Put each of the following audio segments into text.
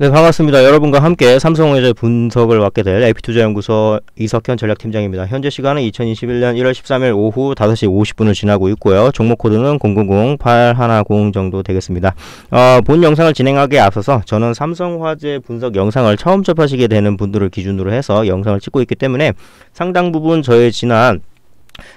네, 반갑습니다. 여러분과 함께 삼성전자의 분석을 맡게 될 AP투자연구소 이석현 전략팀장입니다. 현재 시간은 2021년 1월 13일 오후 5시 50분을 지나고 있고요. 종목 코드는 000810 정도 되겠습니다. 어, 본 영상을 진행하기에 앞서서 저는 삼성화재 분석 영상을 처음 접하시게 되는 분들을 기준으로 해서 영상을 찍고 있기 때문에 상당 부분 저의 지난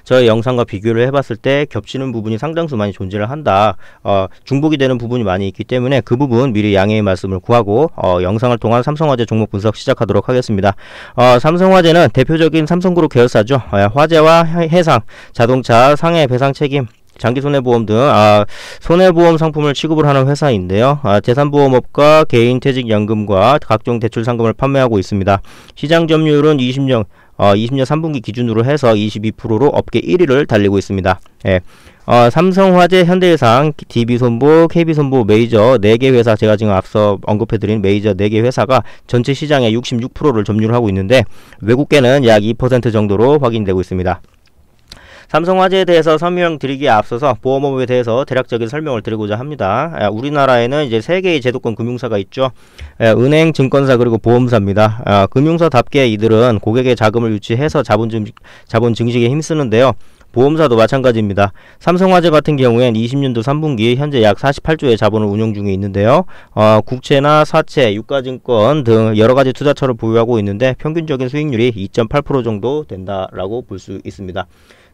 저의 영상과 비교를 해봤을 때 겹치는 부분이 상당수 많이 존재를 한다. 어, 중복이 되는 부분이 많이 있기 때문에 그 부분 미리 양해의 말씀을 구하고 어, 영상을 통한 삼성화재 종목 분석 시작하도록 하겠습니다. 어, 삼성화재는 대표적인 삼성그룹 계열사죠. 어, 화재와 해상, 자동차, 상해 배상 책임, 장기 손해보험 등 아, 손해보험 상품을 취급을 하는 회사인데요. 아, 재산보험업과 개인퇴직연금과 각종 대출 상금을 판매하고 있습니다. 시장 점유율은 20년 어, 20년 3분기 기준으로 해서 22%로 업계 1위를 달리고 있습니다. 예. 어, 삼성화재, 현대해상, DB손보, KB손보 메이저 4개 회사 제가 지금 앞서 언급해드린 메이저 4개 회사가 전체 시장의 66%를 점유하고 있는데 외국계는 약 2% 정도로 확인되고 있습니다. 삼성화재에 대해서 설명드리기에 앞서서 보험업에 대해서 대략적인 설명을 드리고자 합니다. 예, 우리나라에는 이제 세 개의 제도권 금융사가 있죠. 예, 은행, 증권사 그리고 보험사입니다. 아, 금융사답게 이들은 고객의 자금을 유치해서 자본, 증, 자본 증식에 힘쓰는데요. 보험사도 마찬가지입니다. 삼성화재 같은 경우엔 20년도 3분기 현재 약 48조의 자본을 운용 중에 있는데요. 어, 국채나 사채, 유가증권 등 여러 가지 투자처를 보유하고 있는데 평균적인 수익률이 2.8% 정도 된다라고 볼 수 있습니다.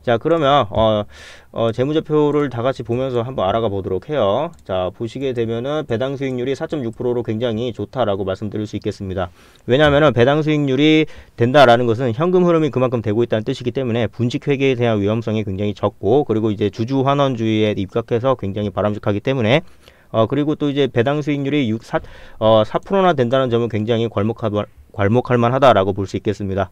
자 그러면 어, 어, 재무제표를 다 같이 보면서 한번 알아가 보도록 해요. 자 보시게 되면은 배당 수익률이 4.6%로 굉장히 좋다라고 말씀드릴 수 있겠습니다. 왜냐하면은 배당 수익률이 된다라는 것은 현금 흐름이 그만큼 되고 있다는 뜻이기 때문에 분식 회계에 대한 위험성이 굉장히 적고 그리고 이제 주주 환원주의에 입각해서 굉장히 바람직하기 때문에 어 그리고 또 이제 배당 수익률이 6, 4, 어, 4%나 된다는 점은 굉장히 괄목할, 괄목할 만하다라고 볼 수 있겠습니다.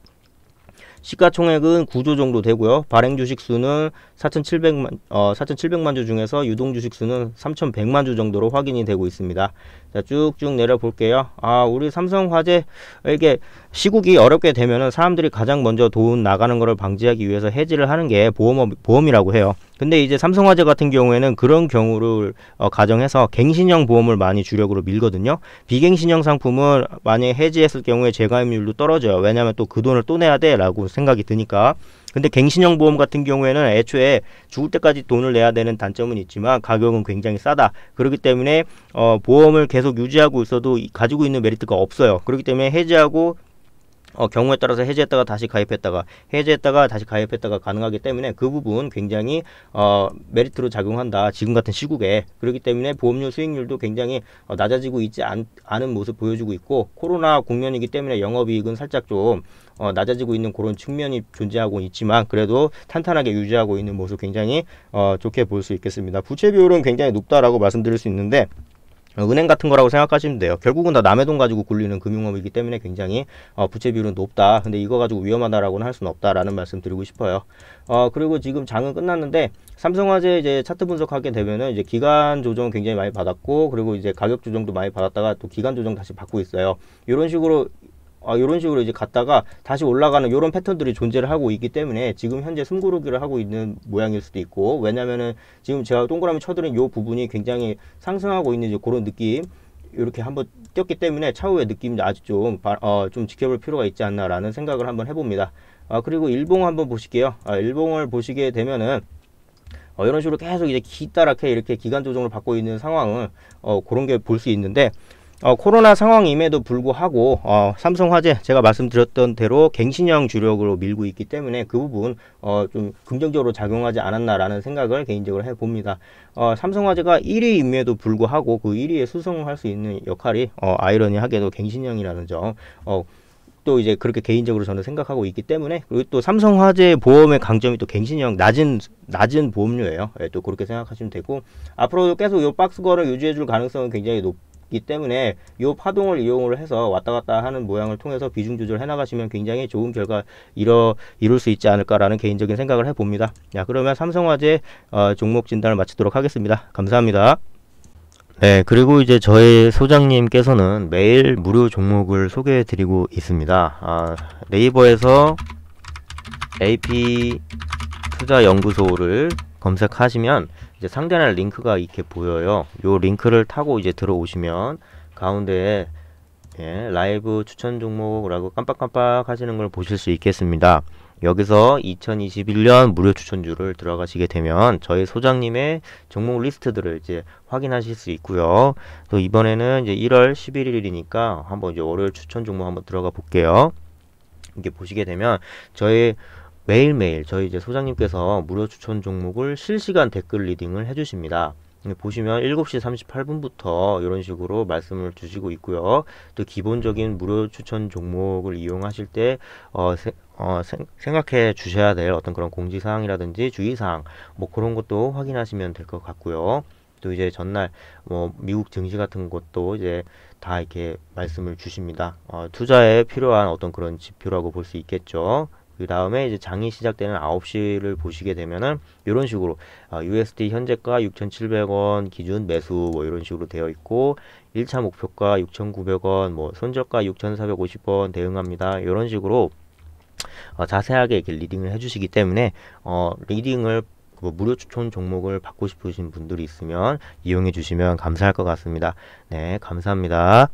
시가총액은 9조 정도 되고요. 발행 주식 수는 4,700만 어 4,700만 주 중에서 유동 주식 수는 3,100만 주 정도로 확인이 되고 있습니다. 자, 쭉쭉 내려 볼게요. 아, 우리 삼성화재 이게 시국이 어렵게 되면은 사람들이 가장 먼저 돈 나가는 것을 방지하기 위해서 해지를 하는 게 보험업 보험이라고 해요. 근데 이제 삼성화재 같은 경우에는 그런 경우를 어, 가정해서 갱신형 보험을 많이 주력으로 밀거든요. 비갱신형 상품은 만약 해지했을 경우에 재가입률도 떨어져요. 왜냐면또 그 돈을 또 내야 돼라고 생각이 드니까. 근데 갱신형 보험 같은 경우에는 애초에 죽을 때까지 돈을 내야 되는 단점은 있지만 가격은 굉장히 싸다. 그렇기 때문에 어, 보험을 계속 유지하고 있어도 가지고 있는 메리트가 없어요. 그렇기 때문에 해지하고 어, 경우에 따라서 해제했다가 다시 가입했다가 해제했다가 다시 가입했다가 가능하기 때문에 그 부분 굉장히 어, 메리트로 작용한다. 지금 같은 시국에 그렇기 때문에 보험료 수익률도 굉장히 어, 낮아지고 있지 않, 않은 모습 보여주고 있고 코로나 국면이기 때문에 영업이익은 살짝 좀 어, 낮아지고 있는 그런 측면이 존재하고 있지만 그래도 탄탄하게 유지하고 있는 모습 굉장히 어, 좋게 볼 수 있겠습니다. 부채 비율은 굉장히 높다라고 말씀드릴 수 있는데 은행 같은 거라고 생각하시면 돼요. 결국은 다 남의 돈 가지고 굴리는 금융업이기 때문에 굉장히 어, 부채 비율은 높다. 근데 이거 가지고 위험하다라고는 할 수는 없다라는 말씀 드리고 싶어요. 어, 그리고 지금 장은 끝났는데 삼성화재 이제 차트 분석하게 되면은 이제 기간 조정 굉장히 많이 받았고 그리고 이제 가격 조정도 많이 받았다가 또 기간 조정 다시 받고 있어요. 이런 식으로 어, 아, 이런 식으로 이제 갔다가 다시 올라가는 이런 패턴들이 존재를 하고 있기 때문에 지금 현재 숨고르기를 하고 있는 모양일 수도 있고 왜냐면은 지금 제가 동그라미 쳐드린 요 부분이 굉장히 상승하고 있는 이제 그런 느낌 이렇게 한번 뛰었기 때문에 차후의 느낌도 아주 좀, 어, 좀 지켜볼 필요가 있지 않나라는 생각을 한번 해봅니다. 아, 그리고 일봉 한번 보실게요. 아, 일봉을 보시게 되면은 어, 이런 식으로 계속 이제 기따랗게 이렇게 기간 조정을 받고 있는 상황은 어, 그런 게 볼 수 있는데 어, 코로나 상황임에도 불구하고 어, 삼성화재 제가 말씀드렸던 대로 갱신형 주력으로 밀고 있기 때문에 그 부분 어, 좀 긍정적으로 작용하지 않았나라는 생각을 개인적으로 해봅니다. 어, 삼성화재가 1위임에도 불구하고 그 1위에 수성할 수 있는 역할이 어, 아이러니하게도 갱신형이라는 점. 어, 또 이제 그렇게 개인적으로 저는 생각하고 있기 때문에 그리고 또 삼성화재 보험의 강점이 또 갱신형 낮은 낮은 보험료예요. 예, 또 그렇게 생각하시면 되고 앞으로도 계속 이 박스거를 유지해줄 가능성은 굉장히 높, 있기 때문에 이 파동을 이용을 해서 왔다 갔다 하는 모양을 통해서 비중 조절 해나가시면 굉장히 좋은 결과 이뤄, 이룰 수 있지 않을까라는 개인적인 생각을 해봅니다. 자, 그러면 삼성화재 어, 종목 진단을 마치도록 하겠습니다. 감사합니다. 네, 그리고 이제 저의 소장님께서는 매일 무료 종목을 소개해드리고 있습니다. 아, 네이버에서 AP 투자연구소를 검색하시면 이제 상단에 링크가 이렇게 보여요. 요 링크를 타고 이제 들어오시면 가운데에 예, 라이브 추천 종목이라고 깜빡깜빡 하시는 걸 보실 수 있겠습니다. 여기서 2021년 무료 추천주를 들어가시게 되면 저희 소장님의 종목 리스트들을 이제 확인하실 수 있고요. 또 이번에는 이제 1월 11일이니까 한번 이제 월요일 추천 종목 한번 들어가 볼게요. 이게 보시게 되면 저희 매일매일 저희 이제 소장님께서 무료 추천 종목을 실시간 댓글 리딩을 해주십니다. 예, 보시면 7시 38분부터 이런 식으로 말씀을 주시고 있고요. 또 기본적인 무료 추천 종목을 이용하실 때 어, 세, 어, 생, 각해 주셔야 될 어떤 그런 공지사항이라든지 주의사항 뭐 그런 것도 확인하시면 될 것 같고요. 또 이제 전날 뭐 미국 증시 같은 것도 이제 다 이렇게 말씀을 주십니다. 어, 투자에 필요한 어떤 그런 지표라고 볼 수 있겠죠. 그 다음에 이제 장이 시작되는 9시를 보시게 되면은 이런 식으로 아, USD 현재가 6,700원 기준 매수 뭐 이런 식으로 되어 있고 1차 목표가 6,900원 뭐 손절가 6,450원 대응합니다. 이런 식으로 어, 자세하게 이렇게 리딩을 해주시기 때문에 어, 리딩을 뭐 무료 추천 종목을 받고 싶으신 분들이 있으면 이용해 주시면 감사할 것 같습니다. 네, 감사합니다.